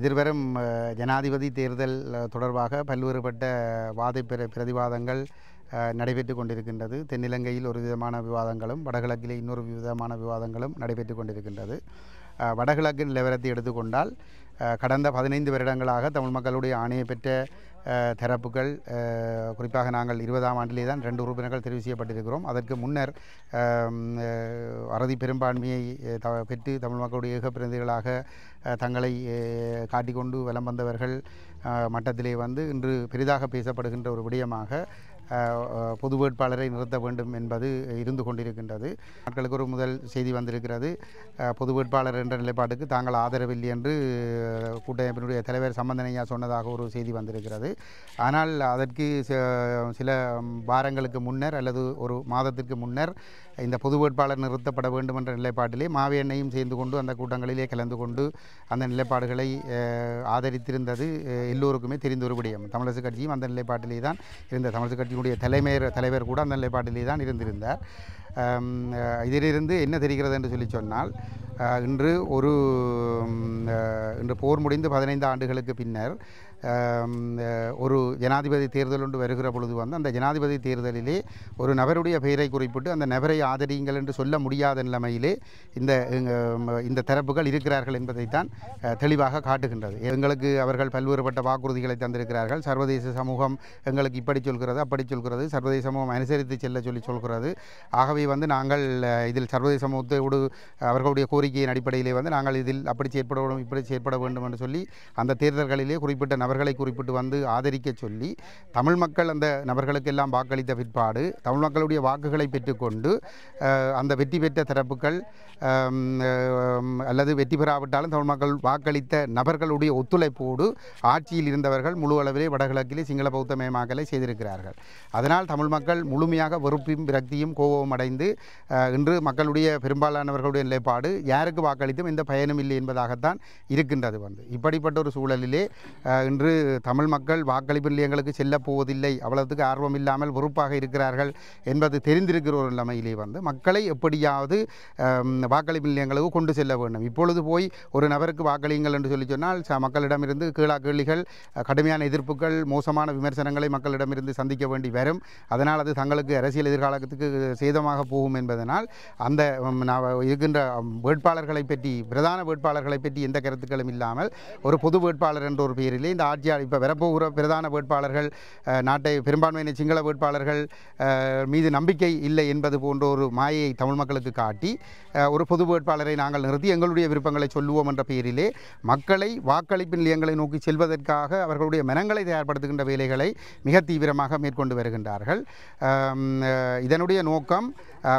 எதிர்வரும் ஜனாதிபதி தேர்தல் தொடர்பாக பல்வேறுபட்ட வாத பிர பிரதிவாதங்கள் நடைபெற்று கொண்டிருக்கின்றது தென்னிலங்கையில் ஒரு விதமான விவாதங்களும் வடகிழக்கில் இன்னொரு விதமான விவாதங்களும் நடைபெற்று கொண்டிருக்கின்றது வடகிழக்கு நிலவரத்தை எடுத்துக்கொண்டால் கடந்த பதினைந்து வருடங்களாக தமிழ் மக்களுடைய ஆணையை பெற்ற தரப்புகள் குறிப்பாக நாங்கள் இருபதாம் ஆண்டிலே தான் ரெண்டு உறுப்பினர்கள் தெரிவு செய்யப்பட்டிருக்கிறோம் அதற்கு முன்னர் அறுதி பெரும்பான்மையை த பெற்று தமிழ் மக்களுடைய ஏக பிரதிகளாக தங்களை காட்டிக்கொண்டு வலம் வந்தவர்கள் மட்டத்திலே வந்து இன்று பெரிதாக பேசப்படுகின்ற ஒரு விடயமாக பொது வேட்பாளரை நிறுத்த வேண்டும் என்பது இருந்து கொண்டிருக்கின்றது நாட்களுக்கு ஒரு முதல் செய்தி வந்திருக்கிறது பொது வேட்பாளர் என்ற நிலைப்பாட்டுக்கு தாங்கள் ஆதரவில்லை என்று கூட்டமைப்பினுடைய தலைவர் சம்பந்தனையா சொன்னதாக ஒரு செய்தி வந்திருக்கிறது ஆனால் அதற்கு சில வாரங்களுக்கு முன்னர் அல்லது ஒரு மாதத்திற்கு முன்னர் இந்த பொது வேட்பாளர் நிறுத்தப்பட வேண்டும் என்ற நிலைப்பாட்டிலே மாவியண்ணையும் சேர்ந்து கொண்டு அந்த கூட்டங்களிலே கலந்து கொண்டு அந்த நிலைப்பாடுகளை ஆதரித்திருந்தது எல்லோருக்குமே தெரிந்த ஒரு விடயம் தமிழரசு கட்சியும் அந்த நிலைப்பாட்டிலே தான் இருந்த தமிழரசு கட்சியினுடைய தலைமையர் தலைவர் கூட அந்த நிலைப்பாட்டிலே தான் இருந்திருந்தார் இதிலிருந்து என்ன தெரிகிறது என்று சொல்லி சொன்னால் இன்று ஒரு இன்று போர் முடிந்து பதினைந்து ஆண்டுகளுக்கு பின்னர் ஒரு ஜனாதிபதி தேர்தல் ஒன்று வருகிற பொழுது வந்து அந்த ஜனாதிபதி தேர்தலிலே ஒரு நபருடைய பெயரை குறிப்பிட்டு அந்த நபரை ஆதரியுங்கள் என்று சொல்ல முடியாத நிலைமையிலே இந்த இந்த தரப்புகள் இருக்கிறார்கள் என்பதைத்தான் தெளிவாக காட்டுகின்றது எங்களுக்கு அவர்கள் பல்வேறுபட்ட வாக்குறுதிகளை தந்திருக்கிறார்கள் சர்வதேச சமூகம் எங்களுக்கு இப்படி சொல்கிறது அப்படி சொல்கிறது சர்வதேச சமூகம் அனுசரித்து செல்ல சொல்லி சொல்கிறது ஆகவே வந்து நாங்கள் இதில் சர்வதேச சமூகத்தோடு அவர்களுடைய கோரிக்கையின் அடிப்படையிலே வந்து நாங்கள் இதில் அப்படி செயற்பட இப்படி செயற்பட வேண்டும் என்று சொல்லி அந்த தேர்தல்களிலே குறிப்பிட்ட நபர் நபர்களை குறிப்பிட்டு வந்து ஆதரிக்க சொல்லி தமிழ் மக்கள் அந்த நபர்களுக்கெல்லாம் வாக்களித்த பிற்பாடு தமிழ் மக்களுடைய வாக்குகளை பெற்றுக்கொண்டு அந்த வெற்றி பெற்ற தரப்புகள் அல்லது வெற்றி பெறாவிட்டாலும் தமிழ் மக்கள் வாக்களித்த நபர்களுடைய ஒத்துழைப்போடு ஆட்சியில் இருந்தவர்கள் முழு அளவிலே வடகிழக்கிலே சிங்கள பௌத்த மேமாக்கலை செய்திருக்கிறார்கள் அதனால் தமிழ் மக்கள் முழுமையாக வெறுப்பையும் விரக்தியும் கோபமும் அடைந்து இன்று மக்களுடைய பெரும்பாலானவர்களுடைய நிலைப்பாடு யாருக்கு வாக்களித்தும் எந்த பயனும் இல்லை என்பதாகத்தான் இருக்கின்றது வந்து இப்படிப்பட்ட ஒரு சூழலிலே இன்று இன்று தமிழ் மக்கள் வாக்களிப்பு நிலையங்களுக்கு செல்லப் போவதில்லை அவ்வளவுக்கு ஆர்வம் இல்லாமல் வெறுப்பாக இருக்கிறார்கள் என்பது தெரிந்திருக்கிற ஒரு நிலைமையிலே வந்து மக்களை எப்படியாவது வாக்களிப்பு நிலையங்களுக்கு கொண்டு செல்ல வேண்டும் இப்பொழுது போய் ஒரு நபருக்கு வாக்களியுங்கள் என்று சொல்லி சொன்னால் மக்களிடமிருந்து கீழா கேள்விகள் கடுமையான எதிர்ப்புகள் மோசமான விமர்சனங்களை மக்களிடமிருந்து சந்திக்க வேண்டி வரும் அதனால் அது தங்களுக்கு அரசியல் எதிர்காலத்துக்கு சேதமாக போகும் என்பதனால் அந்த இருக்கின்ற வேட்பாளர்களை பற்றி பிரதான வேட்பாளர்களை பற்றி எந்த கருத்துக்களும் இல்லாமல் ஒரு பொது வேட்பாளர் என்ற ஒரு பெயரிலே இந்த ஆட்சியாளர் இப்போ வரப்போகிற பிரதான வேட்பாளர்கள் நாட்டை பெரும்பான்மையின சிங்கள வேட்பாளர்கள் மீது நம்பிக்கை இல்லை என்பது போன்ற ஒரு மாயை தமிழ் மக்களுக்கு காட்டி ஒரு பொது வேட்பாளரை நாங்கள் நிறுத்தி எங்களுடைய விருப்பங்களை சொல்லுவோம் என்ற பெயரிலே மக்களை வாக்களிப்பு நிலையங்களை நோக்கி செல்வதற்காக அவர்களுடைய மனங்களை தயார்படுத்துகின்ற வேலைகளை மிக தீவிரமாக மேற்கொண்டு வருகின்றார்கள் இதனுடைய நோக்கம்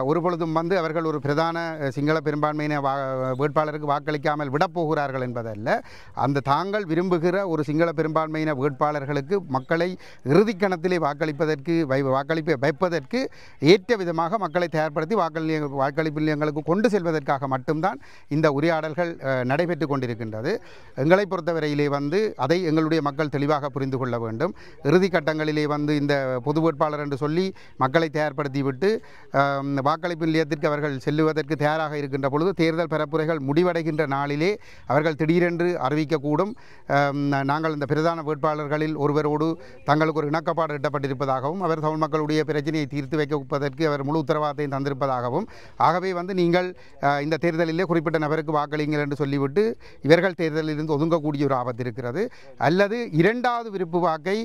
ஒருபொழுதும் வந்து அவர்கள் ஒரு பிரதான சிங்கள பெரும்பான்மையின வா வேட்பாளருக்கு வாக்களிக்காமல் விடப்போகிறார்கள் என்பதல்ல அந்த தாங்கள் விரும்புகிற ஒரு சிங்கள பெரும்பான்மையின வேட்பாளர்களுக்கு மக்களை இறுதிக்கணத்திலே வாக்களிப்பதற்கு வாக்களிப்பை வைப்பதற்கு ஏற்ற விதமாக மக்களை தயார்படுத்தி வாக்களி வாக்களிப்பு நிலையங்களுக்கு கொண்டு செல்வதற்காக மட்டும்தான் இந்த உரையாடல்கள் நடைபெற்று கொண்டிருக்கின்றது எங்களை பொறுத்தவரையிலே வந்து அதை எங்களுடைய மக்கள் தெளிவாக புரிந்து கொள்ள வேண்டும் இறுதி கட்டங்களிலே வந்து இந்த பொது வேட்பாளர் என்று சொல்லி மக்களை தயார்படுத்திவிட்டு வாக்களிப்பு நிலையத்திற்கு அவர்கள் செல்லுவதற்கு தயாராக இருக்கின்ற பொழுது தேர்தல் பரப்புரைகள் முடிவடைகின்ற நாளிலே அவர்கள் திடீரென்று அறிவிக்கக்கூடும் நாங்கள் இந்த பிரதான வேட்பாளர்களில் ஒருவரோடு தங்களுக்கு ஒரு இணக்கப்பாடு எட்டப்பட்டிருப்பதாகவும் அவர் தமிழ் மக்களுடைய பிரச்சனையை தீர்த்து வைக்கப்பதற்கு அவர் முழு உத்தரவாதத்தையும் தந்திருப்பதாகவும் ஆகவே வந்து நீங்கள் இந்த தேர்தலிலே குறிப்பிட்ட நபருக்கு வாக்களிங்கள் என்று சொல்லிவிட்டு இவர்கள் தேர்தலிலிருந்து ஒதுங்கக்கூடிய ஒரு ஆபத்து இருக்கிறது அல்லது இரண்டாவது விருப்பு வாக்கை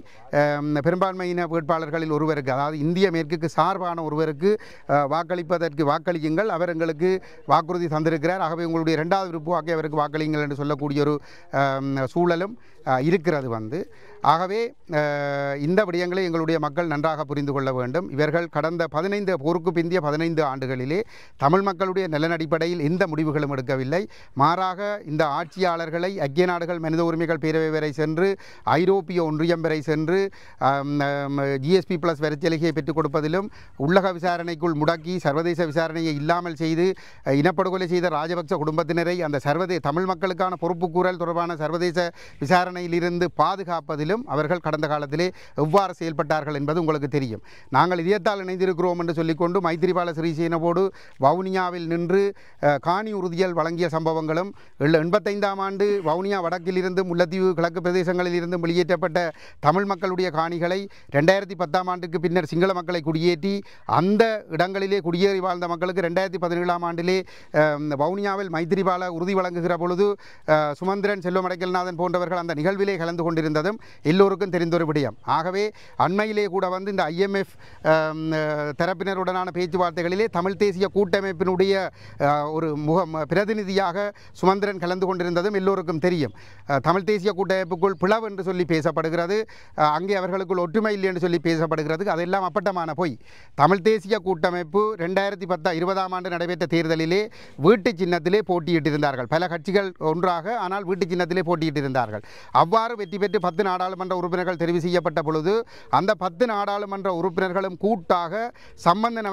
பெரும்பான்மையின வேட்பாளர்களில் ஒருவருக்கு அதாவது இந்திய மேற்குக்கு சார்பான ஒருவருக்கு வாக்களிப்பதற்கு வாக்களியுங்கள் அவர் எங்களுக்கு வாக்குறுதி தந்திருக்கிறார் ஆகவே உங்களுடைய இரண்டாவது விருப்பு வாக்கை அவருக்கு வாக்களியுங்கள் என்று சொல்லக்கூடிய ஒரு சூழலும் இருக்கிறது era de bandera. ஆகவே இந்த விடயங்களை எங்களுடைய மக்கள் நன்றாக புரிந்து கொள்ள வேண்டும் இவர்கள் கடந்த பதினைந்து போருக்கு பிந்திய பதினைந்து ஆண்டுகளிலே தமிழ் மக்களுடைய நலன் அடிப்படையில் எந்த முடிவுகளும் எடுக்கவில்லை மாறாக இந்த ஆட்சியாளர்களை ஐக்கிய நாடுகள் மனித உரிமைகள் பேரவை வரை சென்று ஐரோப்பிய ஒன்றியம் வரை சென்று ஜிஎஸ்பி ப்ளஸ் வரிச்சலுகையை பெற்றுக் கொடுப்பதிலும் உள்ளக விசாரணைக்குள் முடக்கி சர்வதேச விசாரணையை இல்லாமல் செய்து இனப்படுகொலை செய்த ராஜபக்ச குடும்பத்தினரை அந்த சர்வதே தமிழ் மக்களுக்கான பொறுப்புக்கூறல் தொடர்பான சர்வதேச விசாரணையிலிருந்து பாதுகாப்பதிலும் காலத்திலும் அவர்கள் கடந்த காலத்திலே எவ்வாறு செயல்பட்டார்கள் என்பது உங்களுக்கு தெரியும் நாங்கள் இதயத்தால் இணைந்திருக்கிறோம் என்று சொல்லிக்கொண்டு மைத்திரிபால சிறிசேனவோடு வவுனியாவில் நின்று காணி உறுதியல் வழங்கிய சம்பவங்களும் எண்பத்தைந்தாம் ஆண்டு வவுனியா வடக்கிலிருந்து முல்லத்தீவு கிழக்கு பிரதேசங்களில் இருந்து வெளியேற்றப்பட்ட தமிழ் மக்களுடைய காணிகளை ரெண்டாயிரத்தி பத்தாம் ஆண்டுக்கு பின்னர் சிங்கள மக்களை குடியேற்றி அந்த இடங்களிலே குடியேறி வாழ்ந்த மக்களுக்கு ரெண்டாயிரத்தி பதினேழாம் ஆண்டிலே வவுனியாவில் மைத்திரிபால உறுதி வழங்குகிற பொழுது சுமந்திரன் செல்வமடைக்கல்நாதன் போன்றவர்கள் அந்த நிகழ்விலே கலந்து கொண்டிருந்ததும் எல்லோருக்கும் தெரிந்த ஒரு விடயம் ஆகவே அண்மையிலே கூட வந்து இந்த ஐஎம்எஃப் தரப்பினருடனான பேச்சுவார்த்தைகளிலே தமிழ் தேசிய கூட்டமைப்பினுடைய ஒரு முக பிரதிநிதியாக சுமந்திரன் கலந்து கொண்டிருந்ததும் எல்லோருக்கும் தெரியும் தமிழ் தேசிய கூட்டமைப்புக்குள் பிளவு என்று சொல்லி பேசப்படுகிறது அங்கே அவர்களுக்குள் ஒற்றுமை இல்லை என்று சொல்லி பேசப்படுகிறது அதெல்லாம் அப்பட்டமான பொய் தமிழ் தேசிய கூட்டமைப்பு ரெண்டாயிரத்தி பத்தா இருபதாம் ஆண்டு நடைபெற்ற தேர்தலிலே வீட்டு சின்னத்திலே போட்டியிட்டிருந்தார்கள் பல கட்சிகள் ஒன்றாக ஆனால் வீட்டு சின்னத்திலே போட்டியிட்டிருந்தார்கள் அவ்வாறு வெற்றி பெற்று பத்து நாடாளு நாடாளுமன்ற உறுப்பினர்கள் தெரிவு செய்யப்பட்ட பொழுது அந்த பத்து நாடாளுமன்ற உறுப்பினர்களும் கூட்டாக சம்பந்தன்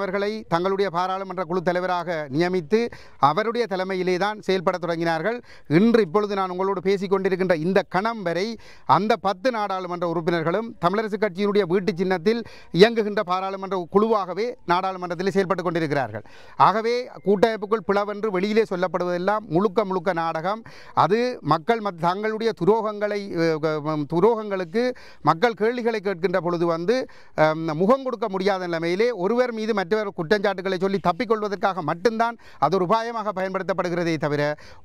தங்களுடைய பாராளுமன்ற குழு தலைவராக நியமித்து அவருடைய தலைமையிலே தான் செயல்பட தொடங்கினார்கள் இன்று இப்பொழுது நான் உங்களோடு பேசிக்கொண்டிருக்கின்ற இந்த கணம் வரை அந்த பத்து நாடாளுமன்ற உறுப்பினர்களும் தமிழரசு கட்சியினுடைய வீட்டு சின்னத்தில் இயங்குகின்ற பாராளுமன்ற குழுவாகவே நாடாளுமன்றத்தில் செயல்பட்டுக் கொண்டிருக்கிறார்கள் ஆகவே கூட்டமைப்புக்குள் பிளவென்று வெளியிலே சொல்லப்படுவதெல்லாம் முழுக்க முழுக்க நாடகம் அது மக்கள் தங்களுடைய துரோகங்களை துரோகங்கள் விடயங்களுக்கு மக்கள் கேள்விகளை கேட்கின்ற பொழுது வந்து முகம் கொடுக்க முடியாத நிலைமையிலே ஒருவர் மீது மற்றவர் குற்றஞ்சாட்டுகளை சொல்லி தப்பிக்கொள்வதற்காக மட்டும்தான் அது ஒரு உபாயமாக பயன்படுத்தப்படுகிறதே தவிர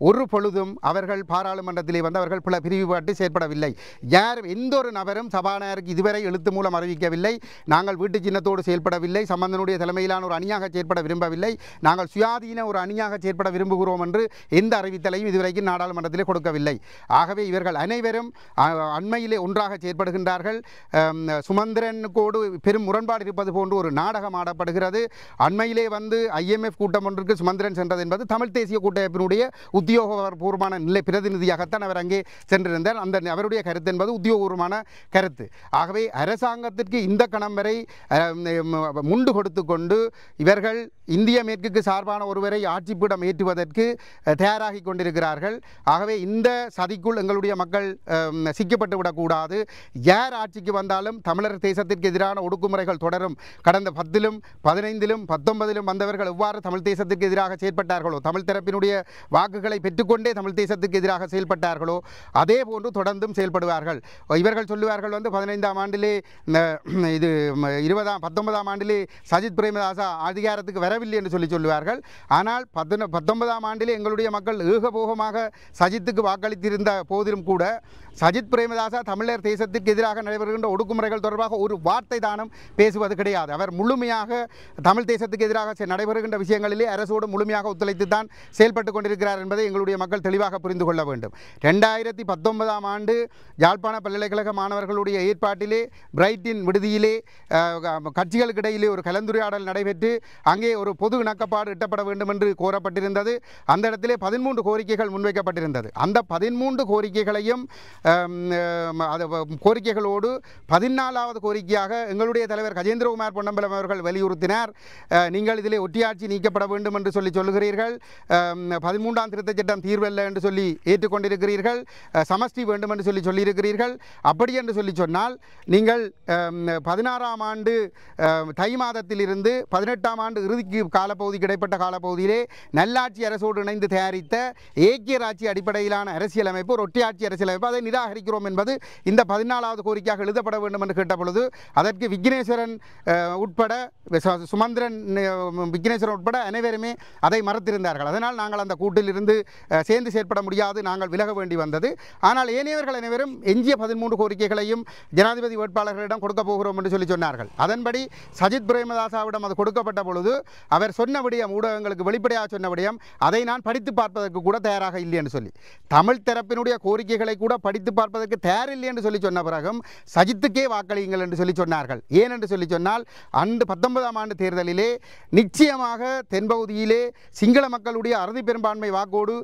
ஒரு பொழுதும் அவர்கள் பாராளுமன்றத்திலே வந்து அவர்கள் பிற பிரிவுபாட்டு செயற்படவில்லை யார் எந்த ஒரு நபரும் சபாநாயகருக்கு இதுவரை எழுத்து மூலம் அறிவிக்கவில்லை நாங்கள் வீட்டு சின்னத்தோடு செயல்படவில்லை சம்பந்தனுடைய தலைமையிலான ஒரு அணியாக செயற்பட விரும்பவில்லை நாங்கள் சுயாதீன ஒரு அணியாக செயற்பட விரும்புகிறோம் என்று எந்த அறிவித்தலையும் இதுவரைக்கும் நாடாளுமன்றத்திலே கொடுக்கவில்லை ஆகவே இவர்கள் அனைவரும் அண்மையிலே ஒன்று ஒன்றாக செயற்படுகின்றார்கள் சுமந்திரனுக்கோடு பெரும் முரண்பாடு இருப்பது போன்று ஒரு நாடகம் ஆடப்படுகிறது அண்மையிலே வந்து ஐஎம்எஃப் கூட்டம் ஒன்றுக்கு சுமந்திரன் சென்றது என்பது தமிழ் தேசிய கூட்டமைப்பினுடைய உத்தியோகபூர்வமான நிலை பிரதிநிதியாகத்தான் அவர் அங்கே சென்றிருந்தார் அந்த அவருடைய கருத்து என்பது உத்தியோகபூர்வமான கருத்து ஆகவே அரசாங்கத்திற்கு இந்த கணம் வரை முண்டு கொடுத்து கொண்டு இவர்கள் இந்திய மேற்குக்கு சார்பான ஒருவரை ஆட்சிப்பீடம் ஏற்றுவதற்கு தயாராகி கொண்டிருக்கிறார்கள் ஆகவே இந்த சதிக்குள் எங்களுடைய மக்கள் சிக்கப்பட்டு கூடாது யார் ஆட்சிக்கு வந்தாலும் தமிழர் தேசத்திற்கு எதிரான ஒடுக்குமுறைகள் தொடரும் கடந்த பத்திலும் பதினைந்திலும் பத்தொன்பதிலும் வந்தவர்கள் எவ்வாறு தமிழ் தேசத்திற்கு எதிராக செயல்பட்டார்களோ தமிழ் தரப்பினுடைய வாக்குகளை பெற்றுக்கொண்டே தமிழ் தேசத்திற்கு எதிராக செயல்பட்டார்களோ அதே போன்று தொடர்ந்தும் செயல்படுவார்கள் இவர்கள் சொல்லுவார்கள் வந்து பதினைந்தாம் ஆண்டிலே இது இருபதாம் பத்தொன்பதாம் ஆண்டிலே சஜித் பிரேமதாசா அதிகாரத்துக்கு வரவில்லை என்று சொல்லி சொல்லுவார்கள் ஆனால் பத்தொன்பதாம் ஆண்டிலே எங்களுடைய மக்கள் ஏகபோகமாக சஜித்துக்கு வாக்களித்திருந்த போதிலும் கூட சஜித் பிரேமதாசா தமிழ் தமிழர் தேசத்திற்கு எதிராக நடைபெறுகின்ற ஒடுக்குமுறைகள் தொடர்பாக ஒரு வார்த்தை தானும் பேசுவது கிடையாது அவர் முழுமையாக தமிழ் தேசத்துக்கு எதிராக நடைபெறுகின்ற விஷயங்களிலே அரசோடு முழுமையாக ஒத்துழைத்து தான் செயல்பட்டு கொண்டிருக்கிறார் என்பதை எங்களுடைய மக்கள் தெளிவாக புரிந்து கொள்ள வேண்டும் ரெண்டாயிரத்தி பத்தொன்பதாம் ஆண்டு யாழ்ப்பாண பல்கலைக்கழக மாணவர்களுடைய ஏற்பாட்டிலே பிரைட்டின் விடுதியிலே கட்சிகளுக்கு இடையிலே ஒரு கலந்துரையாடல் நடைபெற்று அங்கே ஒரு பொது இணக்கப்பாடு எட்டப்பட வேண்டும் என்று கோரப்பட்டிருந்தது அந்த இடத்திலே பதிமூன்று கோரிக்கைகள் முன்வைக்கப்பட்டிருந்தது அந்த பதிமூன்று கோரிக்கைகளையும் கோரிக்கைகளோடு பதினாலாவது கோரிக்கையாக எங்களுடைய தலைவர் கஜேந்திரகுமார் பொன்னம்பலம் அவர்கள் வலியுறுத்தினார் நீங்கள் இதிலே ஒட்டியாட்சி நீக்கப்பட வேண்டும் என்று சொல்லி சொல்லுகிறீர்கள் பதிமூன்றாம் திருத்த சட்டம் தீர்வல்ல என்று சொல்லி ஏற்றுக்கொண்டிருக்கிறீர்கள் சமஷ்டி வேண்டும் என்று சொல்லி சொல்லியிருக்கிறீர்கள் அப்படி என்று சொல்லி சொன்னால் நீங்கள் பதினாறாம் ஆண்டு தை மாதத்திலிருந்து பதினெட்டாம் ஆண்டு இறுதிக்கு காலப்பகுதி கிடைப்பட்ட காலப்பகுதியிலே நல்லாட்சி அரசோடு இணைந்து தயாரித்த ஏக்கிய ராட்சி அடிப்படையிலான அரசியலமைப்பு ஒரு ஒட்டியாட்சி அரசியலமைப்பு அதை நிராகரிக்கிறோம் என்பது இந்த பதினாலாவது கோரிக்கையாக எழுதப்பட வேண்டும் என்று கேட்டபொழுது அதற்கு விக்னேஸ்வரன் உட்பட சுமந்திரன் விக்னேஸ்வரன் உட்பட அனைவருமே அதை மறுத்திருந்தார்கள் அதனால் நாங்கள் அந்த கூட்டில் இருந்து சேர்ந்து செயற்பட முடியாது நாங்கள் விலக வேண்டி வந்தது ஆனால் ஏனையவர்கள் அனைவரும் எஞ்சிய பதிமூன்று கோரிக்கைகளையும் ஜனாதிபதி வேட்பாளர்களிடம் கொடுக்க போகிறோம் என்று சொல்லி சொன்னார்கள் அதன்படி சஜித் பிரேமதாசாவிடம் அது கொடுக்கப்பட்ட பொழுது அவர் சொன்ன விடயம் ஊடகங்களுக்கு வெளிப்படையாக சொன்ன விடயம் அதை நான் படித்து பார்ப்பதற்கு கூட தயாராக இல்லை என்று சொல்லி தமிழ் தரப்பினுடைய கோரிக்கைகளை கூட படித்து பார்ப்பதற்கு தயாரில்லை என்று சொல்லி சொன்ன பிறகும் சஜித்துக்கே வாக்களியுங்கள் என்று சொல்லி சொன்னார்கள் ஏன் என்று சொல்லி சொன்னால் அன்று பத்தொன்பதாம் ஆண்டு தேர்தலிலே நிச்சயமாக தென்பகுதியிலே சிங்கள மக்களுடைய அறுதி பெரும்பான்மை வாக்கோடு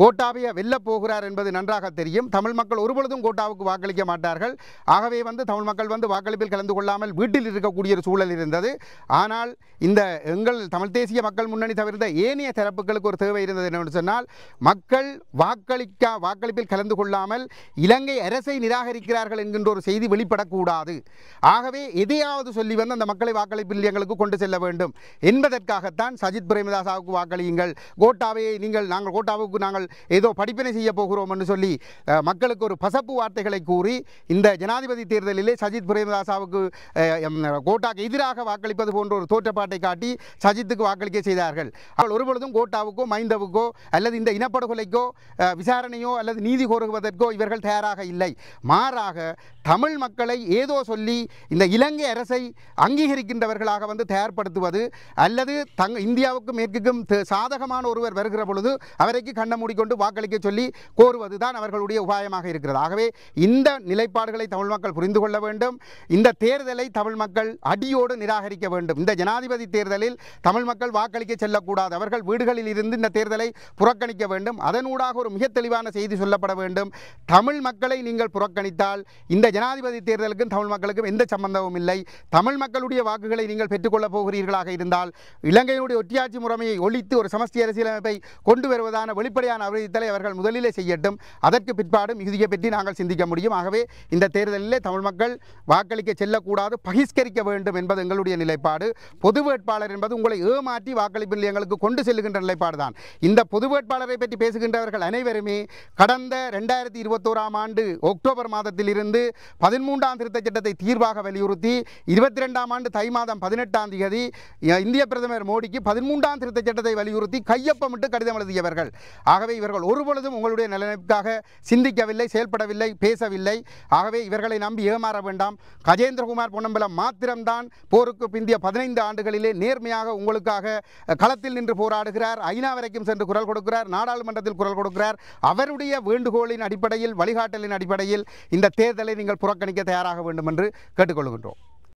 கோட்டாவையை வெல்ல போகிறார் என்பது நன்றாக தெரியும் தமிழ் மக்கள் ஒருபொழுதும் கோட்டாவுக்கு வாக்களிக்க மாட்டார்கள் ஆகவே வந்து தமிழ் மக்கள் வந்து வாக்களிப்பில் கலந்து கொள்ளாமல் வீட்டில் இருக்கக்கூடிய ஒரு சூழல் இருந்தது ஆனால் இந்த எங்கள் தமிழ் தேசிய மக்கள் முன்னணி தவிர்த்த ஏனைய தரப்புகளுக்கு ஒரு தேவை இருந்தது என்னென்னு சொன்னால் மக்கள் வாக்களிக்க வாக்களிப்பில் கலந்து கொள்ளாமல் இலங்கை அரசை நிராகரிக்கிறார்கள் என்கின்ற ஒரு செய்தி வெளிப்படக்கூடாது ஆகவே எதையாவது சொல்லி வந்து அந்த மக்களை வாக்களிப்பில் எங்களுக்கு கொண்டு செல்ல வேண்டும் என்பதற்காகத்தான் சஜித் பிரேமதாசாவுக்கு வாக்களியுங்கள் கோட்டாவையை நீங்கள் நாங்கள் கோட்டாவுக்கு நாங்கள் ஏதோ படிப்பினை செய்ய போகிறோம் என்று சொல்லி மக்களுக்கு ஒரு பசப்பு வார்த்தைகளை கூறி இந்த ஜனாதிபதி தேர்தலிலே சஜித் பிரேமதாசாவுக்கு கோட்டாக்கு எதிராக வாக்களிப்பது போன்ற ஒரு தோற்றப்பாட்டை காட்டி சஜித்துக்கு வாக்களிக்க செய்தார்கள் அவள் ஒருபொழுதும் கோட்டாவுக்கோ மைந்தவுக்கோ அல்லது இந்த இனப்படுகொலைக்கோ விசாரணையோ அல்லது நீதி கோருவதற்கோ இவர்கள் தயாராக இல்லை மாறாக தமிழ் மக்களை ஏதோ சொல்லி இந்த இலங்கை அரசை அங்கீகரிக்கின்றவர்களாக வந்து தயார்படுத்துவது அல்லது தங் இந்தியாவுக்கும் மேற்குக்கும் சாதகமான ஒருவர் வருகிற பொழுது அவரைக்கு கண்ணமூடி மூடிக்கொண்டு வாக்களிக்க சொல்லி கோருவதுதான் அவர்களுடைய உபாயமாக இருக்கிறது ஆகவே இந்த நிலைப்பாடுகளை தமிழ் மக்கள் புரிந்து கொள்ள வேண்டும் இந்த தேர்தலை தமிழ் மக்கள் அடியோடு நிராகரிக்க வேண்டும் இந்த ஜனாதிபதி தேர்தலில் தமிழ் மக்கள் வாக்களிக்க செல்லக்கூடாது அவர்கள் வீடுகளில் இருந்து இந்த தேர்தலை புறக்கணிக்க வேண்டும் அதனூடாக ஒரு மிக தெளிவான செய்தி சொல்லப்பட வேண்டும் தமிழ் மக்களை நீங்கள் புறக்கணித்தால் இந்த ஜனாதிபதி தேர்தலுக்கும் தமிழ் மக்களுக்கும் எந்த சம்பந்தமும் இல்லை தமிழ் மக்களுடைய வாக்குகளை நீங்கள் பெற்றுக்கொள்ளப் போகிறீர்களாக இருந்தால் இலங்கையினுடைய ஒற்றியாட்சி முறைமையை ஒழித்து ஒரு சமஸ்டி அரசியலமைப்பை கொண்டு வருவதான வெளிப்படையான தேவையான அறிவித்தலை அவர்கள் முதலிலே செய்யட்டும் அதற்கு பிற்பாடு மிகுதியை பற்றி நாங்கள் சிந்திக்க முடியும் ஆகவே இந்த தேர்தலிலே தமிழ் மக்கள் வாக்களிக்க செல்லக்கூடாது பகிஷ்கரிக்க வேண்டும் என்பது எங்களுடைய நிலைப்பாடு பொது வேட்பாளர் என்பது உங்களை ஏமாற்றி வாக்களிப்பில் எங்களுக்கு கொண்டு செல்லுகின்ற நிலைப்பாடு தான் இந்த பொது வேட்பாளரை பற்றி பேசுகின்றவர்கள் அனைவருமே கடந்த ரெண்டாயிரத்தி இருபத்தோராம் ஆண்டு அக்டோபர் மாதத்திலிருந்து பதிமூன்றாம் திருத்தச் சட்டத்தை தீர்வாக வலியுறுத்தி இருபத்தி ரெண்டாம் ஆண்டு தை மாதம் பதினெட்டாம் தேதி இந்திய பிரதமர் மோடிக்கு பதிமூன்றாம் திருத்தச் சட்டத்தை வலியுறுத்தி கையொப்பமிட்டு கடிதம் எழுதியவர்கள் ஆக ஆகவே இவர்கள் ஒருபொழுதும் உங்களுடைய நலனுக்காக சிந்திக்கவில்லை செயல்படவில்லை பேசவில்லை ஆகவே இவர்களை நம்பி ஏமாற வேண்டாம் கஜேந்திரகுமார் பொன்னம்பலம் மாத்திரம்தான் போருக்கு பிந்திய பதினைந்து ஆண்டுகளிலே நேர்மையாக உங்களுக்காக களத்தில் நின்று போராடுகிறார் ஐநா வரைக்கும் சென்று குரல் கொடுக்கிறார் நாடாளுமன்றத்தில் குரல் கொடுக்கிறார் அவருடைய வேண்டுகோளின் அடிப்படையில் வழிகாட்டலின் அடிப்படையில் இந்த தேர்தலை நீங்கள் புறக்கணிக்க தயாராக வேண்டும் என்று கேட்டுக்கொள்கின்றோம்